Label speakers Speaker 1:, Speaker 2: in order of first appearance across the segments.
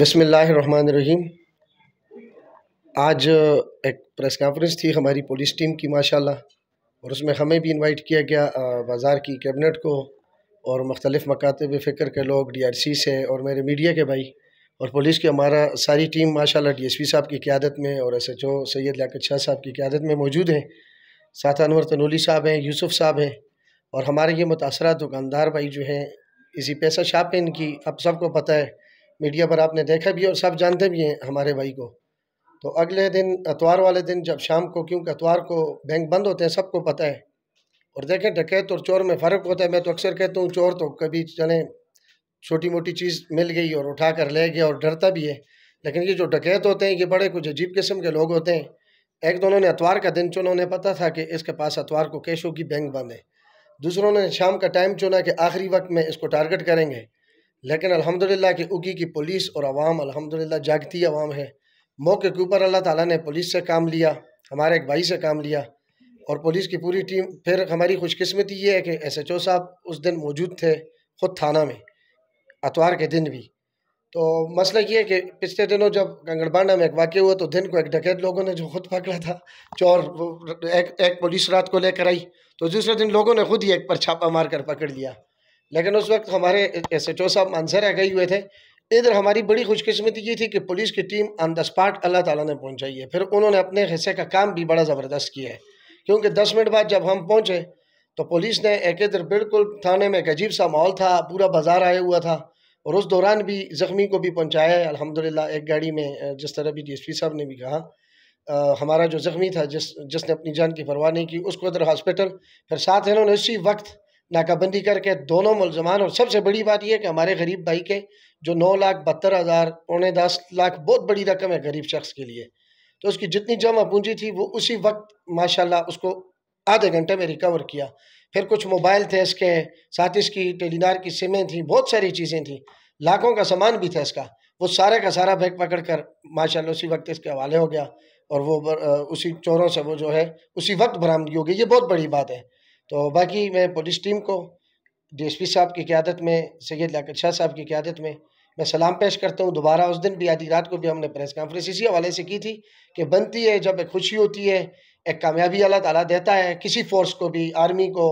Speaker 1: बसमीम आज एक प्रेस कॉन्फ्रेंस थी हमारी पुलिस टीम की माशाल्लाह और उसमें हमें भी इनवाइट किया गया बाज़ार की कैबिनेट को और मकाते मकातब फ़िक्र के लोग डी आर सी से और मेरे मीडिया के भाई और पुलिस की हमारा सारी टीम माशाल्लाह डीएसपी साहब की क्यादत में और एस एच ओ सैद लाकत शाह साहब की क्यादत में मौजूद हैं साथ अनवर तनोली साहब हैं यूसुफ साहब हैं और हमारे ये मुतासरा दुकानदार भाई जो हैं इसी पैसा छाप पे इनकी अब सबको पता है मीडिया पर आपने देखा भी और सब जानते भी हैं हमारे भाई को तो अगले दिन अतवार वाले दिन जब शाम को क्योंकि अतवार को बैंक बंद होते हैं सबको पता है और देखें डकैत और चोर में फ़र्क होता है मैं तो अक्सर कहता हूँ चोर तो कभी चले छोटी मोटी चीज़ मिल गई और उठा कर ले गया और डरता भी है लेकिन ये जो डकैत होते हैं ये बड़े कुछ अजीब किस्म के लोग होते हैं एक दोनों तो ने अतवार का दिन चुना उन्हें पता था कि इसके पास अतवार को कैश होगी बैंक बंद है दूसरों ने शाम का टाइम चुना कि आखिरी वक्त में इसको टारगेट करेंगे लेकिन अल्हम्दुलिल्लाह कि उगी की पुलिस और आवाम अल्हम्दुलिल्लाह जागती आवाम है मौके के ऊपर अल्लाह ताला ने पुलिस से काम लिया हमारे एक भाई से काम लिया और पुलिस की पूरी टीम फिर हमारी खुशकस्मती ये है कि एस एच ओ साहब उस दिन मौजूद थे ख़ुद थाना में अतवार के दिन भी तो मसला ये है कि पिछले दिनों जब गंगड़बाना में एक वाक़ हुआ तो दिन को एक डकैत लोगों ने जो खुद पकड़ा था चोर एक एक पुलिस रात को लेकर आई तो दूसरे दिन लोगों ने खुद ही एक पर छापा मार कर पकड़ लिया लेकिन उस वक्त हमारे एस एच ओ साहब मानसरा गए हुए थे इधर हमारी बड़ी खुशकस्मती ये थी कि पुलिस की team on the spot Allah ताला ने पहुंचाई है फिर उन्होंने अपने हिस्से का काम भी बड़ा ज़बरदस्त किया है क्योंकि दस मिनट बाद जब हम पहुंचे तो पुलिस ने एक इधर बिल्कुल थाने में एक अजीब सा माहौल था पूरा बाजार आया हुआ था और उस दौरान भी ज़ख्मी को भी पहुँचाया है अलहमदिल्ला एक गाड़ी में जिस तरह भी डी साहब ने भी कहा आ, हमारा जो ज़ख्मी था जिस जिसने अपनी जान की परवाह नहीं की उसको इधर हॉस्पिटल फिर साथ इन्होंने उसी वक्त नाकाबंदी करके दोनों मुलजमान और सबसे बड़ी बात यह कि हमारे गरीब भाई के जो नौ लाख बहत्तर हज़ार पौने दस लाख बहुत बड़ी रकम है गरीब शख्स के लिए तो उसकी जितनी जमा पूंजी थी वो उसी वक्त माशाल्लाह उसको आधे घंटे में रिकवर किया फिर कुछ मोबाइल थे इसके साथ इसकी टेलीनार की सिमें थी बहुत सारी चीज़ें थी लाखों का सामान भी था इसका वो सारे का सारा बैग पकड़ कर माशा उसी वक्त इसके हवाले हो गया और वो उसी चोरों से वो जो है उसी वक्त बरामदगी हो गई ये बहुत बड़ी बात है तो बाकी मैं पुलिस टीम को डीएसपी साहब की क्यादत में सैयद लाकर शाह साहब की क्यादत में मैं सलाम पेश करता हूँ दोबारा उस दिन भी आधी रात को भी हमने प्रेस कॉन्फ्रेंस इसी हवाले से की थी कि बनती है जब खुशी होती है एक कामयाबी अल्लाह ताला देता है किसी फोर्स को भी आर्मी को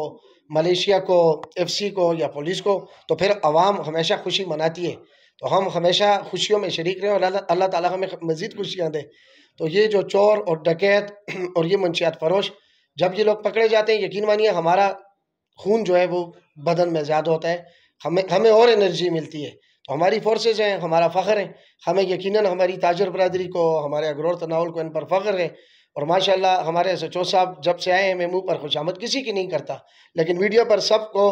Speaker 1: मलेशिया को एफसी को या पुलिस को तो फिर आवाम हमेशा खुशी मनाती है तो हम हमेशा खुशियों में शरीक रहें और अल्लाह ताला हमें मज़ीद खुशियाँ दें तो ये जो चोर और डकैत और ये मुंशियात फरोश जब ये लोग पकड़े जाते हैं यकीन मानिए हमारा खून जो है वो बदन में ज़्यादा होता है हमें हमें और एनर्जी मिलती है तो हमारी फोर्सेज हैं हमारा फ़ख्र है हमें यकीनन हमारी ताजर बरदरी को हमारे अग्रोर तनाउल को इन पर फ़ख्र है और माशाल्लाह हमारे एस एच ओ साहब जब से आए हैं मैं मुंह पर आमद किसी की नहीं करता लेकिन वीडियो पर सबको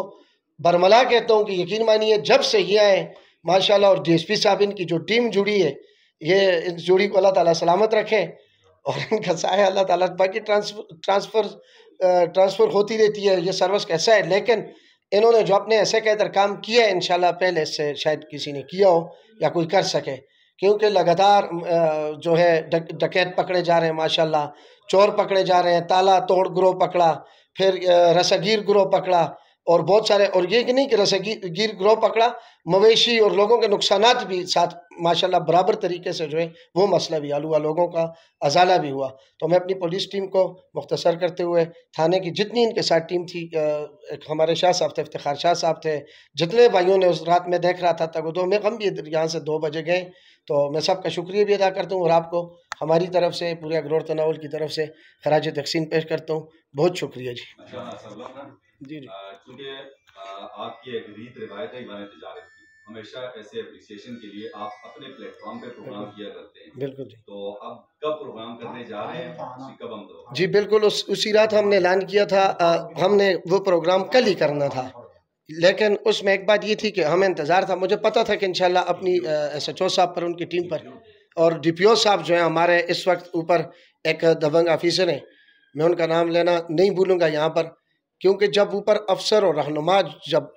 Speaker 1: बरमला कहता हूँ कि यकीन मानिए जब से ही आए माशाल्लाह और पी साहब इनकी जो टीम जुड़ी है ये इस जुड़ी को अल्लाह ताला सलामत रखे और इनका साया अल्लाह ताला बाकी ट्रांसफर ट्रांसफर ट्रांसफ़र होती रहती है ये सर्विस कैसा है लेकिन इन्होंने जो अपने ऐसे कहकर काम किया है इन पहले से शायद किसी ने किया हो या कोई कर सके क्योंकि लगातार जो है डकैत पकड़े जा रहे हैं माशाल्लाह चोर पकड़े जा रहे हैं ताला तोड़ ग्रोह पकड़ा फिर रसगीर ग्रोह पकड़ा और बहुत सारे और ये कि नहीं कि गिर ग्रोह पकड़ा मवेशी और लोगों के नुकसान भी साथ माशाल्लाह बराबर तरीके से जो है वो मसला भी हल हुआ लोगों का अजाला भी हुआ तो मैं अपनी पुलिस टीम को मुख्तसर करते हुए थाने की जितनी इनके साथ टीम थी एक हमारे शाह साहब थे इफ्तार शाह साहब थे जितने भाइयों ने उस रात में देख रहा था तक दो तो मैं कम भी यहाँ से दो बजे गए तो मैं सबका शुक्रिया भी अदा करता हूँ और आपको हमारी तरफ से पूरे अग्रोर तनावल की तरफ से खराज तकसीम पेश करता हूँ बहुत शुक्रिया जी जी जी आपकी एक रीत रिवायत है तजारत की हमेशा ऐसे अप्रिसिएशन के लिए आप अपने प्लेटफॉर्म पे प्रोग्राम किया करते हैं बिल्कुल जी तो अब कब प्रोग्राम करने जा रहे हैं कब हम जी बिल्कुल उस उसी रात हमने ऐलान किया था आ, हमने वो प्रोग्राम कल ही करना था लेकिन उसमें एक बात ये थी कि हमें इंतज़ार था मुझे पता था कि इंशाल्लाह अपनी एस एच ओ साहब पर उनकी टीम पर और डी पी ओ साहब जो हैं हमारे इस वक्त ऊपर एक दबंग ऑफिसर हैं मैं उनका नाम लेना नहीं भूलूंगा यहाँ पर क्योंकि जब ऊपर अफसर और रहनुमा जब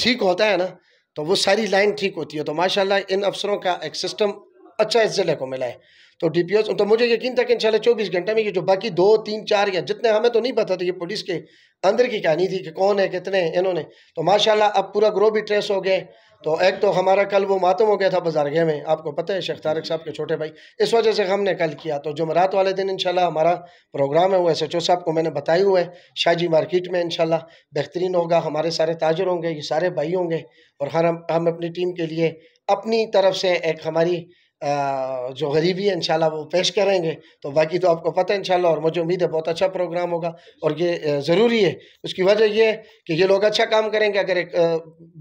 Speaker 1: ठीक होता है ना तो वो सारी लाइन ठीक होती है तो माशाल्लाह इन अफसरों का एक सिस्टम अच्छा इस ज़िले को मिला है तो डी पी तो मुझे यकीन था कि इंशाल्लाह चौबीस घंटे में ये जो बाकी दो तीन चार या जितने हमें तो नहीं पता था ये पुलिस के अंदर की कहानी थी कि कौन है कितने हैं इन्होंने तो माशाल्लाह अब पूरा ग्रोह भी ट्रेस हो गए तो एक तो हमारा कल वो मातम हो गया था बाजारगे में आपको पता है शेख तारक साहब के छोटे भाई इस वजह से हमने कल किया तो जुमरात वाले दिन इंशाल्लाह हमारा प्रोग्राम है वो एस एच ओ साहब को मैंने बताई हुआ है शाहजी मार्केट में इंशाल्लाह बेहतरीन होगा हमारे सारे ताजर होंगे ये सारे भाई होंगे और हर हम हम अपनी टीम के लिए अपनी तरफ से एक हमारी जो गरीबी है इंशाल्लाह वो पेश करेंगे तो बाकी तो आपको पता है इंशाल्लाह और मुझे उम्मीद है बहुत अच्छा प्रोग्राम होगा और ये ज़रूरी है उसकी वजह ये है कि ये लोग अच्छा काम करेंगे अगर एक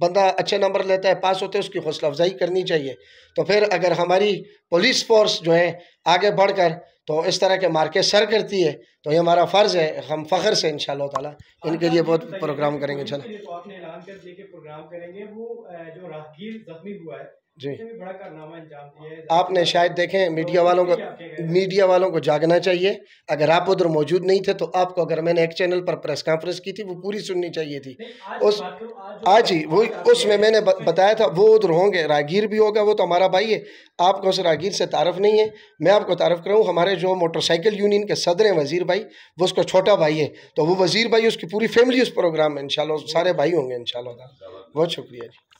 Speaker 1: बंदा अच्छे नंबर लेता है पास होते हैं उसकी हौसला अफजाई करनी चाहिए तो फिर अगर हमारी पुलिस फोर्स जो है आगे बढ़कर तो इस तरह के मार्के सर करती है तो ये हमारा फ़र्ज़ है हम फ़ख्र से इन ताला इनके लिए बहुत प्रोग्राम करेंगे इन ऐलान कर प्रोग्राम करेंगे वो जो राहगीर जख्मी हुआ है जी आपने शायद देखें मीडिया वालों को मीडिया वालों को जागना चाहिए अगर आप उधर मौजूद नहीं थे तो आपको अगर मैंने एक चैनल पर प्रेस कॉन्फ्रेंस की थी वो पूरी सुननी चाहिए थी उस आज ही वो उसमें मैंने बताया था वो उधर होंगे रागीर भी होगा वो तो हमारा भाई है आपको उस रागीर से तारफ़ नहीं है मैं आपको तारफ़ कराऊँ हमारे जो मोटरसाइकिल यूनियन के सदर हैं वज़ीर भाई वो उसका छोटा भाई है तो वो वज़ीर भाई उसकी पूरी फैमिली उस प्रोग्राम में इन सारे भाई होंगे इन बहुत शुक्रिया जी